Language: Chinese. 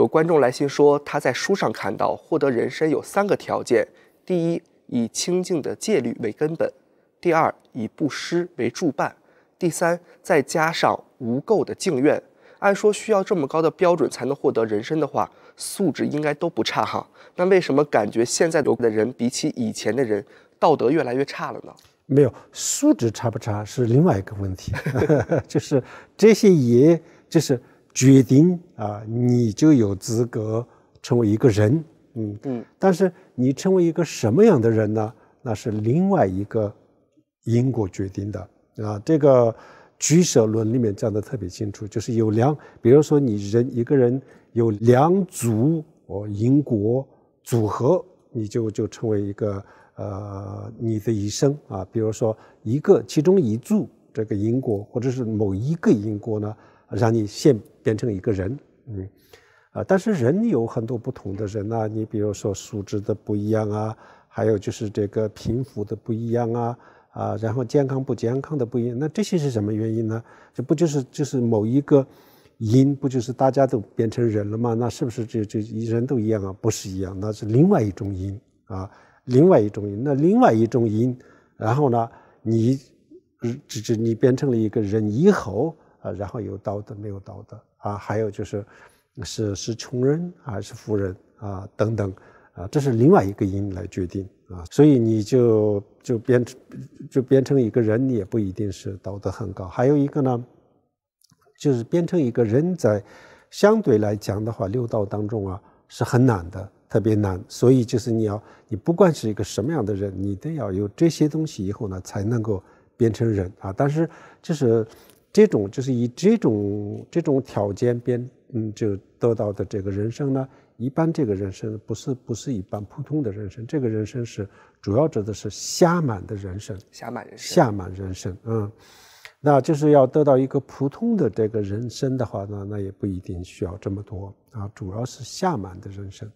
有观众来信说，他在书上看到获得人身有三个条件：第一，以清净的戒律为根本；第二，以布施为助伴；第三，再加上无垢的敬愿。按说需要这么高的标准才能获得人身的话，素质应该都不差哈。那为什么感觉现在的人比起以前的人，道德越来越差了呢？没有，素质差不差是另外一个问题，就是这些爷就是。决定啊，你就有资格成为一个人，嗯嗯。但是你成为一个什么样的人呢？那是另外一个因果决定的啊。这个取舍论里面讲的特别清楚，就是有两，比如说你人一个人有两组因果组合，你就就成为一个呃你的一生啊。比如说一个其中一组这个因果，或者是某一个因果呢？让你先变成一个人，嗯，啊，但是人有很多不同的人呐，你比如说素质的不一样啊，还有就是这个贫富的不一样啊，啊，然后健康不健康的不一样，那这些是什么原因呢？这不就是就是某一个因？不就是大家都变成人了吗？那是不是就就人都一样啊？不是一样，那是另外一种因啊，另外一种因。那另外一种因，然后呢，你，这这你变成了一个人以后。啊，然后有道德没有道德啊，还有就是，是是穷人还是富人啊，等等，啊，这是另外一个因来决定啊，所以你就就变成就变成一个人，你也不一定是道德很高。还有一个呢，就是变成一个人，在相对来讲的话，六道当中啊是很难的，特别难。所以就是你要你不管是一个什么样的人，你都要有这些东西以后呢，才能够变成人啊。但是就是。这种就是以这种这种条件边，嗯，就得到的这个人生呢，一般这个人生不是不是一般普通的人生，这个人生是主要指的是下满的人生。下满人生。下满人生，嗯，那就是要得到一个普通的这个人生的话，呢，那也不一定需要这么多啊，主要是下满的人生。